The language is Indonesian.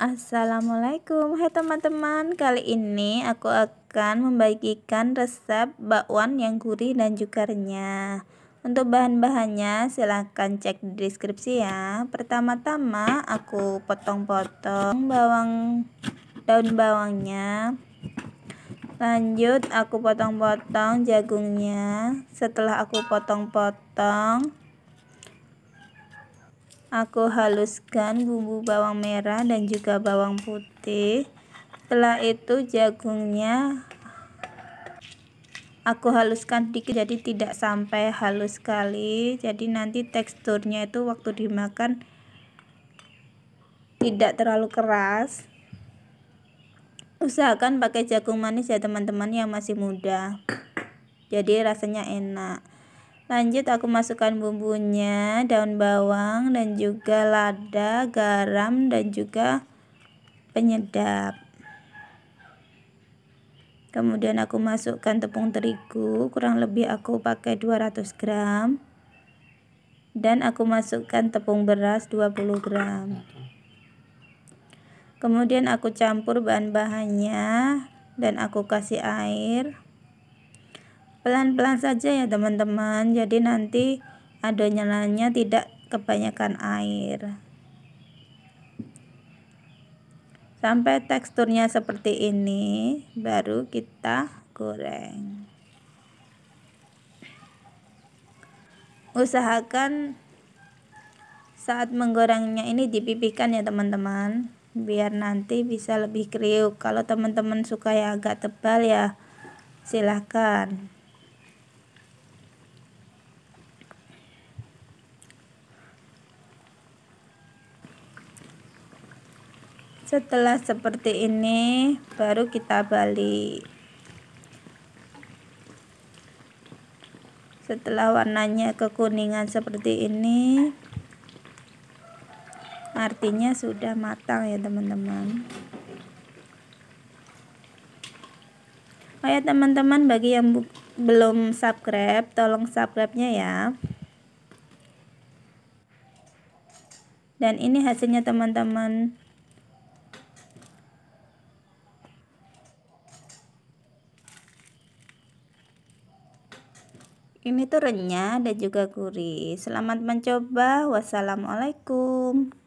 Assalamualaikum Hai teman-teman Kali ini aku akan membagikan resep bakwan yang gurih dan juga renyah Untuk bahan-bahannya silahkan cek di deskripsi ya Pertama-tama aku potong-potong bawang daun bawangnya Lanjut aku potong-potong jagungnya Setelah aku potong-potong Aku haluskan bumbu bawang merah dan juga bawang putih. Setelah itu jagungnya aku haluskan dikit jadi tidak sampai halus sekali. Jadi nanti teksturnya itu waktu dimakan tidak terlalu keras. Usahakan pakai jagung manis ya teman-teman yang masih muda. Jadi rasanya enak. Lanjut aku masukkan bumbunya, daun bawang dan juga lada, garam dan juga penyedap. Kemudian aku masukkan tepung terigu, kurang lebih aku pakai 200 gram. Dan aku masukkan tepung beras 20 gram. Kemudian aku campur bahan-bahannya dan aku kasih air pelan-pelan saja ya teman-teman jadi nanti adonannya tidak kebanyakan air sampai teksturnya seperti ini baru kita goreng usahakan saat menggorengnya ini dipipihkan ya teman-teman biar nanti bisa lebih kriuk kalau teman-teman suka yang agak tebal ya silahkan Setelah seperti ini, baru kita balik. Setelah warnanya kekuningan seperti ini, artinya sudah matang ya teman-teman. Oh ya teman-teman, bagi yang belum subscribe, tolong subscribe-nya ya. Dan ini hasilnya teman-teman. ini tuh renyah dan juga gurih. Selamat mencoba. Wassalamualaikum.